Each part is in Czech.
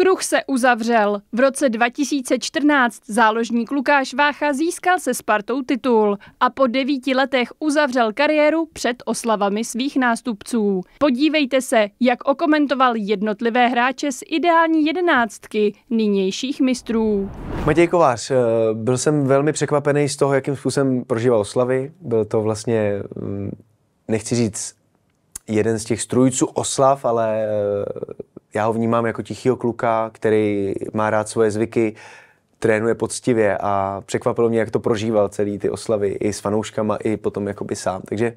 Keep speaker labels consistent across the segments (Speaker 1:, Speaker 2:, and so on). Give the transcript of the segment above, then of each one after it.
Speaker 1: Kruh se uzavřel. V roce 2014 záložník Lukáš Vácha získal se Spartou titul a po devíti letech uzavřel kariéru před oslavami svých nástupců. Podívejte se, jak okomentoval jednotlivé hráče z ideální jedenáctky nynějších mistrů. Matěj Kovář, eh, byl jsem velmi překvapený z toho, jakým způsobem prožíval oslavy. Byl to vlastně, mm, nechci říct, jeden z těch strujců oslav, ale eh, já ho vnímám jako tichýho kluka, který má rád svoje zvyky, trénuje poctivě a překvapilo mě, jak to prožíval celý ty oslavy i s fanouškama, i potom jakoby sám. Takže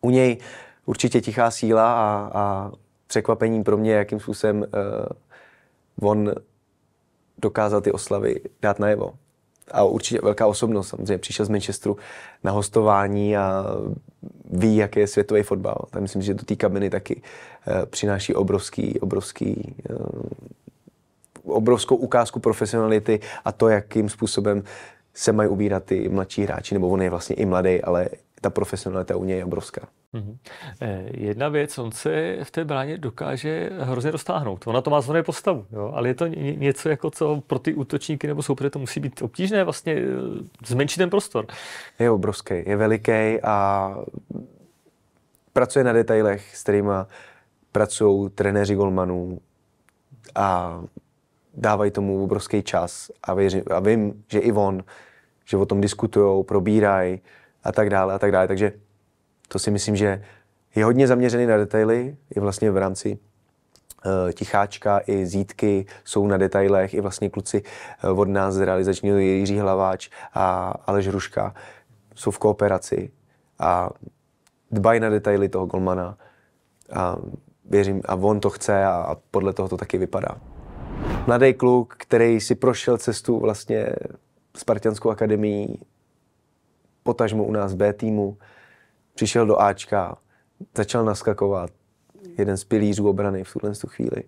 Speaker 1: u něj určitě tichá síla a, a překvapením pro mě, jakým způsobem uh, on dokázal ty oslavy dát najevo a určitě velká osobnost. Samozřejmě přišel z Manchesteru na hostování a ví, jak je světový fotbal. Tam myslím, že do té kabiny taky eh, přináší obrovský, obrovský eh, obrovskou ukázku profesionality a to, jakým způsobem se mají ubírat ty mladší hráči, nebo on je vlastně i mladý, ale ta profesionalita u něj je obrovská.
Speaker 2: Mm-hmm. Jedna věc, on se v té bráně dokáže hrozně roztáhnout. Ona to má zvonej postavu, jo? ale je to něco, jako co pro ty útočníky nebo soupeře to musí být obtížné vlastně eh,
Speaker 1: zmenšit ten prostor. Je obrovský, je veliký a pracuje na detailech, s kterými pracují trenéři golmanů a dávají tomu obrovský čas a, věřím, a vím, že i on, že o tom diskutují, probírají, a tak dále a tak dále. Takže to si myslím, že je hodně zaměřený na detaily, i vlastně v rámci eh, Ticháčka i Zítky jsou na detailech, i vlastně kluci eh, od nás z realizačního Jiří Hlaváč a Aleš Hruška jsou v kooperaci a dbají na detaily toho golmana a věřím, a on to chce a, podle toho to taky vypadá. Mladý kluk, který si prošel cestu vlastně Spartianskou akademii, potažmo u nás B týmu, přišel do Ačka, začal naskakovat, jeden z pilířů obrany v tuhle chvíli.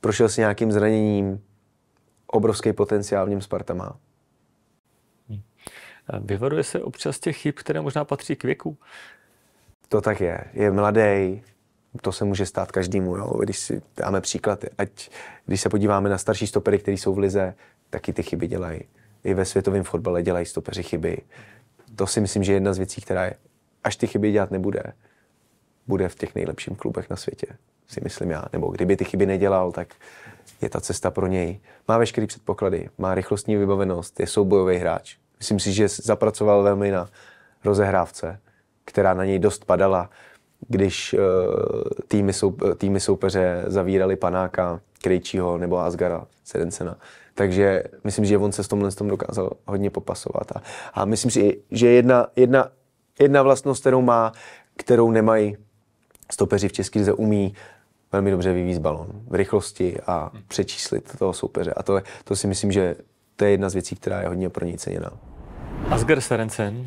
Speaker 1: Prošel s nějakým zraněním, obrovský potenciál v něm Sparta má.
Speaker 2: Hmm. Vyvaruje se občas těch chyb, které možná patří k věku?
Speaker 1: To tak je. Je mladý, to se může stát každému. Jo? Když si dáme příklad, ať když se podíváme na starší stopery, které jsou v lize, taky ty chyby dělají. I ve světovém fotbale dělají stopeři chyby to si myslím, že je jedna z věcí, která je, až ty chyby dělat nebude, bude v těch nejlepších klubech na světě, si myslím já. Nebo kdyby ty chyby nedělal, tak je ta cesta pro něj. Má veškerý předpoklady, má rychlostní vybavenost, je soubojový hráč. Myslím si, že zapracoval velmi na rozehrávce, která na něj dost padala, když eh, týmy, soupeře zavírali Panáka, Krejčího nebo Asgara Sedencena. Takže myslím, že on se s tomhle s tom dokázal hodně popasovat. A, a myslím si, že jedna, jedna, jedna vlastnost, kterou má, kterou nemají stopeři v České lize, umí velmi dobře vyvíz balon v rychlosti a přečíslit toho soupeře. A to, to si myslím, že to je jedna z věcí, která je hodně pro něj ceněná.
Speaker 2: Asger Serencen?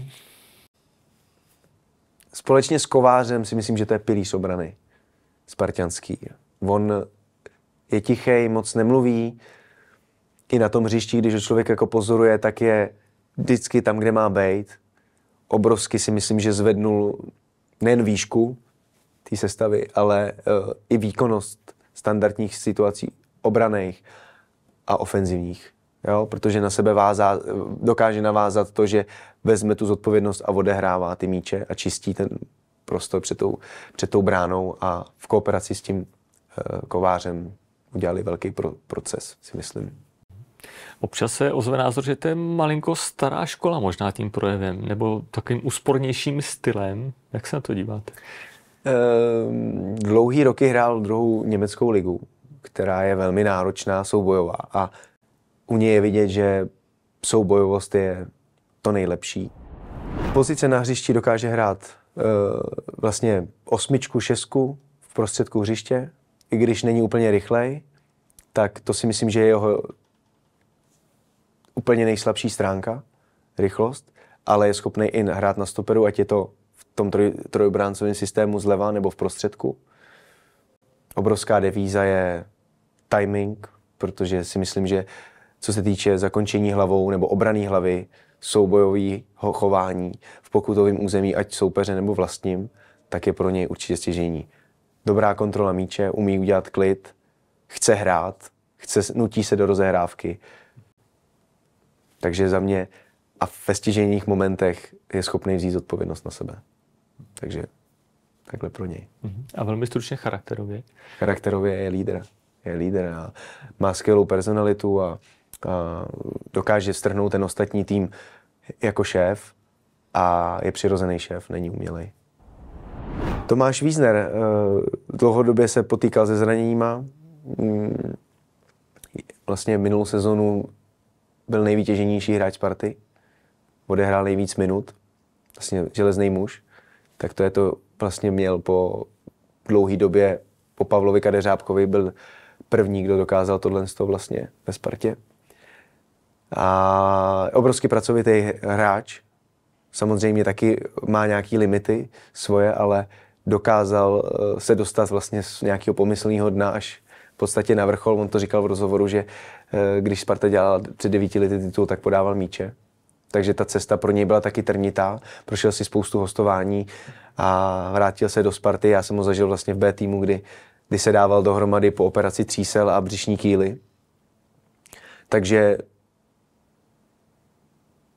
Speaker 1: Společně s Kovářem si myslím, že to je pilíř obrany spartianský. On je tichý, moc nemluví, i na tom hřišti, když ho člověk jako pozoruje, tak je vždycky tam, kde má být. Obrovsky si myslím, že zvednul nejen výšku té sestavy, ale uh, i výkonnost standardních situací obraných a ofenzivních. Jo? Protože na sebe vázá, dokáže navázat to, že vezme tu zodpovědnost a odehrává ty míče a čistí ten prostor před tou, před tou bránou a v kooperaci s tím uh, kovářem udělali velký pro, proces, si myslím.
Speaker 2: Občas se ozve názor, že to je malinko stará škola možná tím projevem, nebo takovým úspornějším stylem. Jak se na to díváte?
Speaker 1: Ehm, dlouhý roky hrál druhou německou ligu, která je velmi náročná, soubojová. A u něj je vidět, že soubojovost je to nejlepší. Pozice na hřišti dokáže hrát e, vlastně osmičku, šestku v prostředku hřiště, i když není úplně rychlej, tak to si myslím, že je jeho úplně nejslabší stránka, rychlost, ale je schopný i hrát na stoperu, ať je to v tom troj, trojbráncovém systému zleva nebo v prostředku. Obrovská devíza je timing, protože si myslím, že co se týče zakončení hlavou nebo obraný hlavy, soubojového chování v pokutovém území, ať soupeře nebo vlastním, tak je pro něj určitě stěžení. Dobrá kontrola míče, umí udělat klid, chce hrát, chce, nutí se do rozehrávky, takže za mě a ve stěžených momentech je schopný vzít odpovědnost na sebe. Takže takhle pro něj.
Speaker 2: Mhm. A velmi stručně charakterově?
Speaker 1: Charakterově je lídr. Je lídr a má skvělou personalitu a, a dokáže strhnout ten ostatní tým jako šéf a je přirozený šéf, není umělý. Tomáš Wiesner eh, dlouhodobě se potýkal se zraněníma. Mm, vlastně minulou sezonu byl nejvytěženější hráč party, odehrál nejvíc minut, vlastně železný muž, tak to je to vlastně měl po dlouhé době po Pavlovi Kadeřábkovi byl první, kdo dokázal tohle vlastně ve Spartě. A obrovsky pracovitý hráč, samozřejmě taky má nějaké limity svoje, ale dokázal eh, se dostat vlastně z nějakého pomyslného dna až v podstatě na vrchol. On to říkal v rozhovoru, že eh, když Sparta dělala před devíti lety titul, tak podával míče. Takže ta cesta pro něj byla taky trnitá. Prošel si spoustu hostování a vrátil se do Sparty. Já jsem ho zažil vlastně v B týmu, kdy, kdy se dával dohromady po operaci třísel a břišní kýly. Takže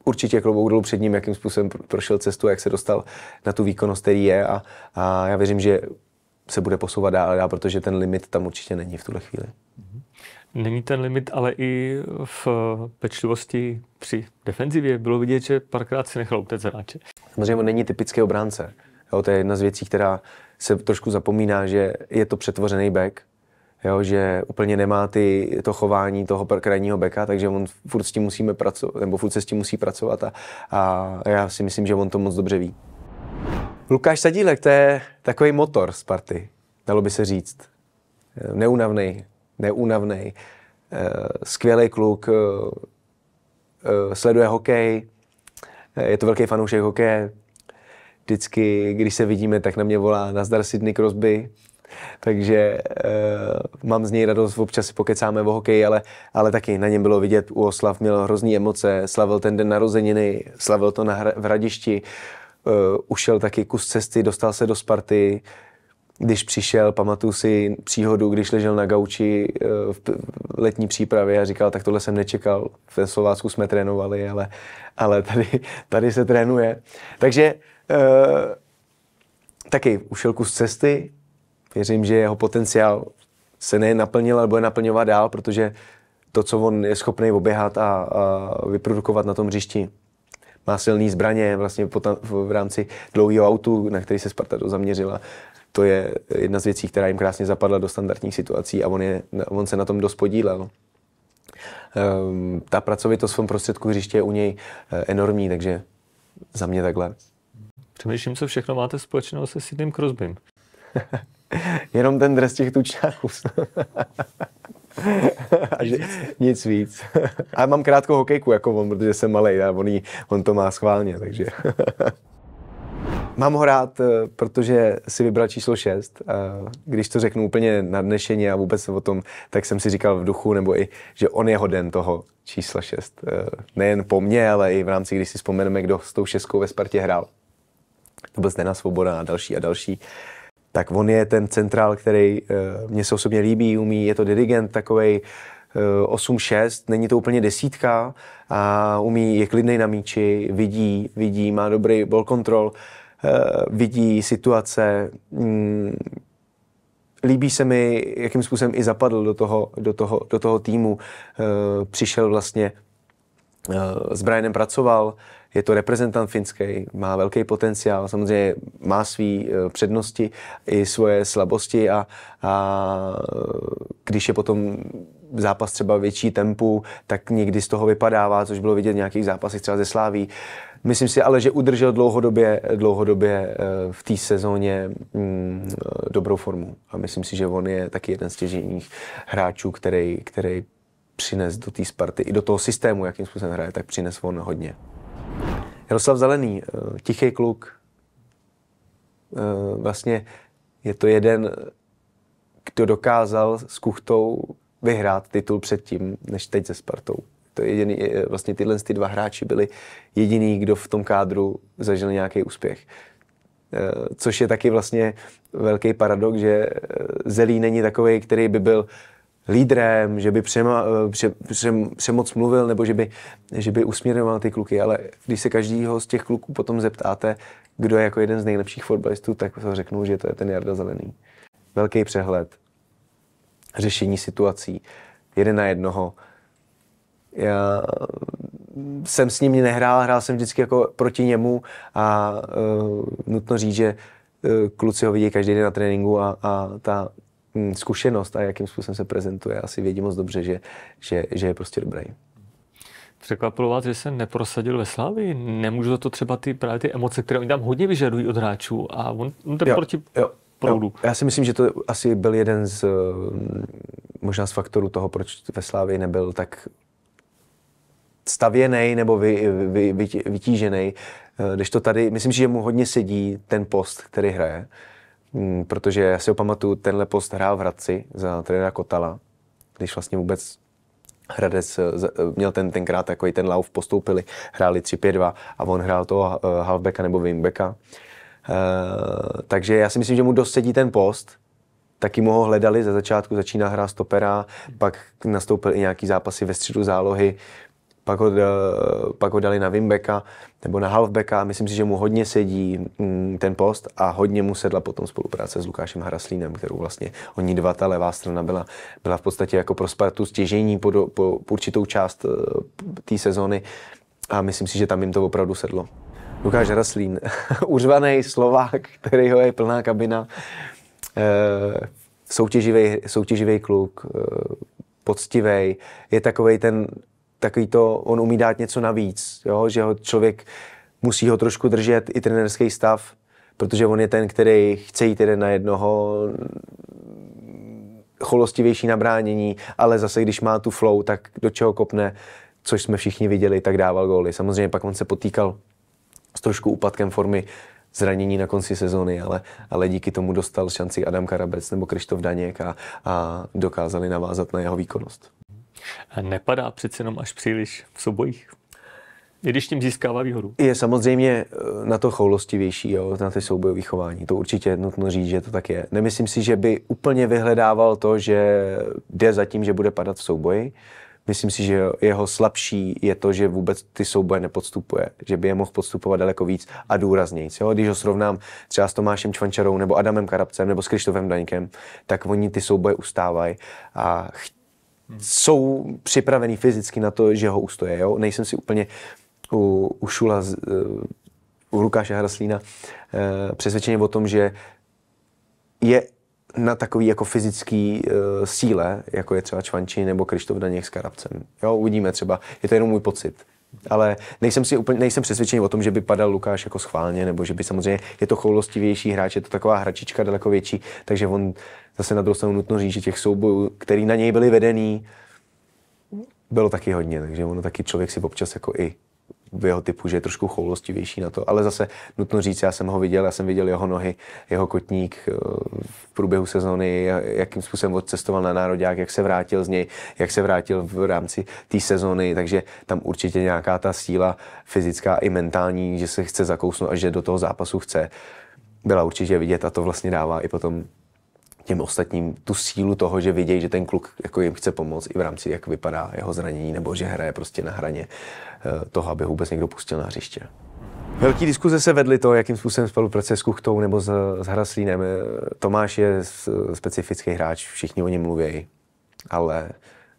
Speaker 1: určitě klobouk dolů před ním, jakým způsobem prošel cestu a jak se dostal na tu výkonnost, který je. A, a já věřím, že se bude posouvat dál dál, protože ten limit tam určitě není v tuhle chvíli. Mhm.
Speaker 2: Není ten limit, ale i v pečlivosti při defenzivě bylo vidět, že párkrát si nechal utéct hráče.
Speaker 1: Samozřejmě není typický obránce. Jo, to je jedna z věcí, která se trošku zapomíná, že je to přetvořený back, jo, že úplně nemá ty, to chování toho krajního beka, takže on furt s tím musíme pracovat, nebo furt se s tím musí pracovat a, a já si myslím, že on to moc dobře ví. Lukáš Sadílek, to je takový motor Sparty, dalo by se říct. Neunavný, neunavný, eh, skvělý kluk, eh, eh, sleduje hokej, je to velký fanoušek hokeje. Vždycky, když se vidíme, tak na mě volá Nazdar Sidney Crosby, takže e, mám z něj radost, občas si pokecáme o hokeji, ale, ale taky na něm bylo vidět u oslav, měl hrozný emoce, slavil ten den narozeniny, slavil to na hra, v Hradišti, Eh, ušel taky kus cesty, dostal se do Sparty, když přišel, pamatuju si příhodu, když ležel na gauči eh, v letní přípravě a říkal, tak tohle jsem nečekal, v Slovácku jsme trénovali, ale, ale tady, tady se trénuje. Takže eh, taky ušel kus cesty, věřím, že jeho potenciál se nejen naplnil, ale bude naplňovat dál, protože to, co on je schopný oběhat a, a vyprodukovat na tom hřišti, má silné zbraně vlastně v, rámci dlouhého autu, na který se Sparta zaměřila. To je jedna z věcí, která jim krásně zapadla do standardních situací a on, je, on se na tom dost podílel. Um, ta pracovitost v tom prostředku hřiště je u něj eh, enormní, takže za mě takhle.
Speaker 2: Přemýšlím, co všechno máte společného se Sidney Crosbym.
Speaker 1: Jenom ten dres těch tučňáků. a že, nic víc. a mám krátkou hokejku jako on, protože jsem malý a on, jí, on to má schválně, takže... Mám ho rád, eh, protože si vybral číslo 6. Když to řeknu úplně na dnešení a vůbec o tom, tak jsem si říkal v duchu, nebo i, že on je hoden toho čísla 6. Eh, nejen po mně, ale i v rámci, když si vzpomeneme, kdo s tou šestkou ve Spartě hrál. To byl Zdena Svoboda a další a další tak on je ten centrál, který eh, mě se osobně líbí, umí, je to dirigent uh, eh, 8-6, není to úplně desítka a umí, je klidný na míči, vidí, vidí, má dobrý ball control, eh, vidí situace, mm, líbí se mi, jakým způsobem i zapadl do toho, do toho, do toho týmu. Přišel vlastně Eh, s Brianem pracoval, je to reprezentant finský, má velký potenciál, samozřejmě má své eh, přednosti i svoje slabosti a, a eh, když je potom zápas třeba větší tempu, tak někdy z toho vypadává, což bylo vidět v nějakých zápasech třeba ze Sláví. Myslím si ale, že udržel dlouhodobě, dlouhodobě v té sezóně mm, dobrou formu. A myslím si, že on je taky jeden z těžených hráčů, který, který přines do té Sparty, i do toho systému, jakým způsobem hraje, tak přines on hodně. Jaroslav Zelený, eh, tichý kluk, eh, vlastně je to jeden, kdo dokázal s Kuchtou vyhrát titul předtím, než teď se Spartou. To je jediný, eh, vlastně tyhle ty dva hráči byli jediný, kdo v tom kádru zažil nějaký úspěch. Což je taky vlastně velký paradox, že Zelí není takový, který by byl lídrem, že by přema, eh, pře, pře, přemoc mluvil nebo že by, že by usměrňoval ty kluky, ale když se každýho z těch kluků potom zeptáte, kdo je jako jeden z nejlepších fotbalistů, tak se řeknou, že to je ten Jarda Zelený. Velký přehled, řešení situací, jeden na jednoho. Já jsem s ním nehrál, hrál jsem vždycky jako proti němu a uh, nutno říct, že uh, kluci ho vidí každý den na tréninku a, a ta Mm, zkušenost a jakým způsobem se prezentuje, asi vědí moc dobře, že, že, že je prostě dobrý.
Speaker 2: Překvapilo vás, že se neprosadil ve slávy? Nemůžu za to třeba ty právě ty emoce, které oni tam hodně vyžadují od hráčů a on,
Speaker 1: on ten jo, proti jo, proudu. Jo. Já si myslím, že to asi byl jeden z eh, možná z faktorů toho, proč ve slávy nebyl tak stavěný nebo vy, vy, vy, vytížený. Eh, když to tady, myslím že mu hodně sedí ten post, který hraje. Uh, Mm, protože já si ho pamatuju, tenhle post hrál v Hradci za trenéra Kotala, když vlastně vůbec Hradec eh, eh, měl ten, tenkrát takový ten lauf, postoupili, hráli 3-5-2 a on hrál toho eh, halfbacka nebo wingbacka. Uh, takže já si myslím, že mu dost sedí ten post, taky mu ho hledali, ze začátku začíná hrát stopera, pak nastoupil i nějaký zápasy ve středu zálohy, pak ho, eh, pak ho dali na wingbacka nebo na halfbacka. Myslím si, že mu hodně sedí mm, ten post a hodně mu sedla potom spolupráce s Lukášem Haraslínem, kterou vlastně oni dva, ta levá strana byla, byla v podstatě jako pro Spartu stěžení po, do, po určitou část eh, té sezóny a myslím si, že tam jim to opravdu sedlo. Lukáš Haraslín, uřvaný Slovák, kterýho je plná kabina, soutěživý, eh, soutěživý kluk, poctivý, je takový ten takový to, on umí dát něco navíc, jo? že ho člověk musí ho trošku držet i trenerský stav, protože on je ten, který chce jít jeden na jednoho, cholostivější nabránění, ale zase když má tu flow, tak do čeho kopne, což jsme všichni viděli, tak dával góly. Samozřejmě pak on se potýkal s trošku úpadkem formy zranění na konci sezóny, ale, ale díky tomu dostal šanci Adam Karabec nebo Krištof Daněk a, a dokázali navázat na jeho výkonnost.
Speaker 2: Nepadá přece jenom až příliš v sobojích. I když tím získává výhodu.
Speaker 1: Je samozřejmě eh, na to choulostivější, jo, na ty soubojové vychování. To určitě je nutno říct, že to tak je. Nemyslím si, že by úplně vyhledával to, že jde za tím, že bude padat v souboji. Myslím si, že jeho slabší je to, že vůbec ty souboje nepodstupuje, že by je mohl podstupovat daleko víc a důrazněji. Jo? Když ho srovnám třeba s Tomášem Čvančarou nebo Adamem Karabcem nebo s Krištofem Daňkem, tak oni ty souboje ustávají a hmm. jsou připravený fyzicky na to, že ho ustoje. Jo? Nejsem si úplně u, u Šula, eh, u Lukáše Hraslína eh, přesvědčený o tom, že je na takový jako fyzický uh, e, síle, jako je třeba Čvanči nebo Krištof Daněk s Karabcem. Jo, uvidíme třeba, je to jenom můj pocit. Ale nejsem, si úplně, nejsem přesvědčený o tom, že by padal Lukáš jako schválně, nebo že by samozřejmě je to choulostivější hráč, je to taková hračička daleko větší, takže on zase na druhou stranu nutno říct, že těch soubojů, který na něj byly vedený, bylo taky hodně, takže ono taky člověk si občas jako i v jeho typu, že je trošku choulostivější na to. Ale zase nutno říct, já jsem ho viděl, já jsem viděl jeho nohy, jeho kotník eh, v průběhu sezóny, jakým způsobem odcestoval na národák, jak se vrátil z něj, jak se vrátil v rámci té sezóny, takže tam určitě nějaká ta síla fyzická i mentální, že se chce zakousnout a že do toho zápasu chce, byla určitě vidět a to vlastně dává i potom těm ostatním tu sílu toho, že vidějí, že ten kluk jako jim chce pomoct i v rámci, jak vypadá jeho zranění, nebo že hraje prostě na hraně eh, toho, aby ho vůbec někdo pustil na hřiště. Velký diskuze se vedly to, jakým způsobem spolupracuje s Kuchtou nebo s, s Hraslínem. Eh, Tomáš je specifický hráč, všichni o něm mluví, ale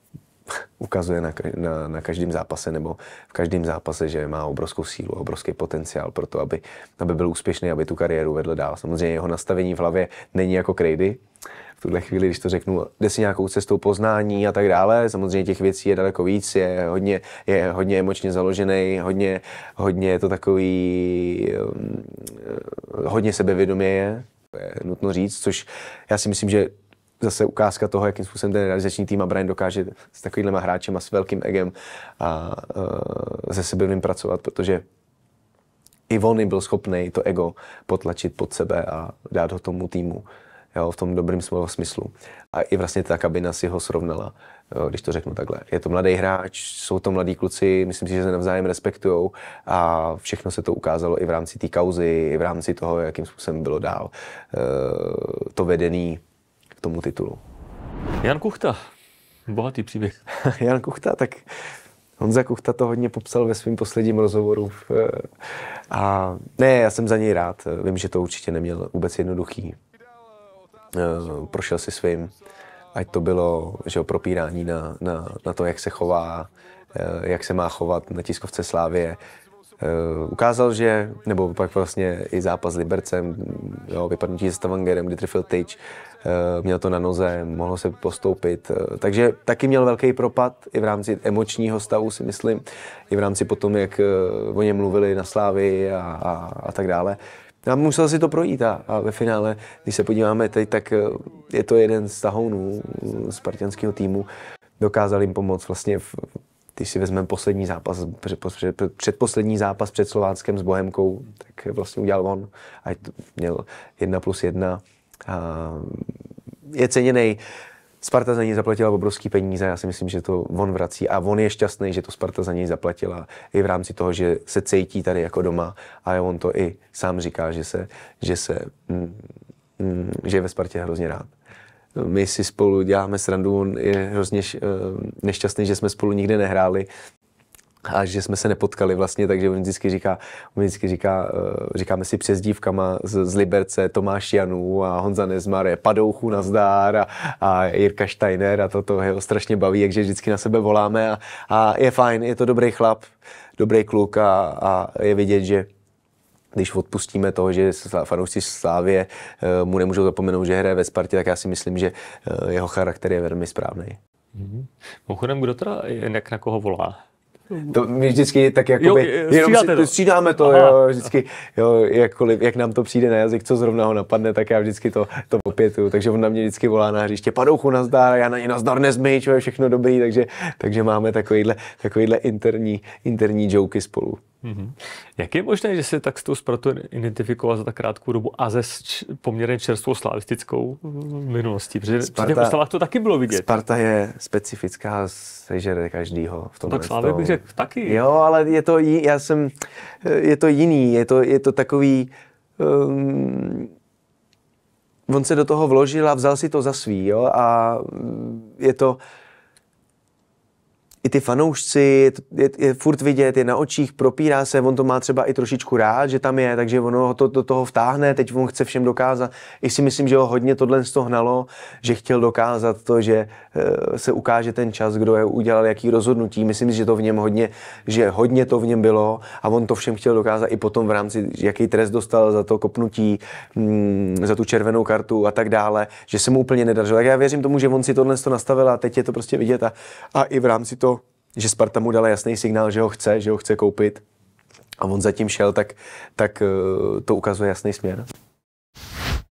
Speaker 1: ukazuje na, na, na každém zápase nebo v každém zápase, že má obrovskou sílu, obrovský potenciál pro to, aby, aby byl úspěšný, aby tu kariéru vedl dál. Samozřejmě jeho nastavení v hlavě není jako Krejdy, v tuhle chvíli, když to řeknu, jde si nějakou cestou poznání a tak dále. Samozřejmě těch věcí je daleko víc, je hodně, je hodně emočně založený, hodně, hodně je to takový, um, eh, hodně sebevědomě je, je nutno říct, což já si myslím, že zase ukázka toho, jakým způsobem ten realizační tým a Brian dokáže s takovýmhle hráčem a s velkým egem a ze eh, se sebevím pracovat, protože i on byl schopný to ego potlačit pod sebe a dát ho tomu týmu jo, v tom dobrým slova smyslu. A i vlastně ta kabina si ho srovnala, jo, když to řeknu takhle. Je to mladý hráč, jsou to mladí kluci, myslím si, že se navzájem respektují a všechno se to ukázalo i v rámci té kauzy, i v rámci toho, jakým způsobem bylo dál eh, to vedený k tomu titulu. Jan Kuchta, bohatý příběh. Jan Kuchta, tak Honza Kuchta to hodně popsal ve svém posledním rozhovoru. Eh, a ne, já jsem za něj rád. Vím, že to určitě neměl vůbec jednoduchý. Eh, prošel si svým, ať to bylo že jo, propírání na, na, na to, jak se chová, eh, jak se má chovat na tiskovce Slávě. Eh, ukázal, že, nebo pak vlastně i zápas s Libercem, jo, vypadnutí se Stavangerem, kdy trefil tyč, měl to na noze, mohlo se postoupit. Takže taky měl velký propad i v rámci emočního stavu, si myslím, i v rámci potom, jak o něm mluvili na Slávy a, a, a tak dále. Já musel si to projít a, a ve finále, když se podíváme teď, tak eh, je to jeden z tahounů mm, spartianského týmu. Dokázal jim pomoct vlastně v, když si vezmeme poslední zápas, předposlední zápas před Slováckem s Bohemkou, tak eh, vlastně udělal on. A měl jedna plus jedna. A je ceněný. Sparta za něj zaplatila obrovský peníze, já si myslím, že to on vrací a on je šťastný, že to Sparta za něj zaplatila i v rámci toho, že se cítí tady jako doma a on to i sám říká, že se, že se mm, mm, že je ve Spartě hrozně rád. My si spolu děláme srandu, on je hrozně eh, nešťastný, že jsme spolu nikdy nehráli, a že jsme se nepotkali vlastně, takže on vždycky říká, on vždycky říká eh, říkáme si dívkama z, z Liberce, Tomáš Janů a Honza Nezmar je Padouchu nazdár a, a Jirka Steiner a je jeho strašně baví, takže vždycky na sebe voláme a, a je fajn, je to dobrý chlap, dobrý kluk a, a je vidět, že když odpustíme toho, že fanoušci Slávě eh, mu nemůžou zapomenout, že hraje ve Spartě, tak já si myslím, že eh, jeho charakter je velmi správný.
Speaker 2: Mm-hmm. Mimochodem,
Speaker 1: kdo teda, jak na koho volá? To my vždycky tak jako by. jenom si, to. střídáme to, jo, vždycky, jo, jakkoliv, jak nám to přijde na jazyk, co zrovna ho napadne, tak já vždycky to, to opětuju, takže on na mě vždycky volá na hřiště, padouchu nazdar, já na něj nazdar nezmej, je všechno dobrý, takže, takže máme takovýhle, takovýhle interní, interní joky spolu. Mm-hmm. Jak
Speaker 2: je možné, že se tak s tou Spartou identifikoval za tak krátkou dobu a ze poměrně čerstvou slavistickou
Speaker 1: minulostí? Protože Sparta, při těch to taky bylo vidět. Sparta je specifická, sežere každýho v tom. Tak Slávě bych řekl taky. Jo, ale je to, já jsem, je to jiný, je to, je to takový... Um, on se do toho vložil a vzal si to za svý, jo, a je to i ty fanoušci, je, je furt vidět, je na očích, propírá se, on to má třeba i trošičku rád, že tam je, takže ono ho to, do to, toho vtáhne, teď on chce všem dokázat. I si myslím, že ho hodně tohle z toho hnalo, že chtěl dokázat to, že eh, se ukáže ten čas, kdo je udělal jaký rozhodnutí. Myslím si, že to v něm hodně, že hodně to v něm bylo a on to všem chtěl dokázat i potom v rámci, jaký trest dostal za to kopnutí, mm, za tu červenou kartu a tak dále, že se mu úplně nedařilo. Tak já věřím tomu, že on si tohle nastavil a teď je to prostě vidět a, a i v rámci toho že Sparta mu dala jasný signál, že ho chce, že ho chce koupit a on zatím šel, tak, tak eh, to ukazuje jasný směr.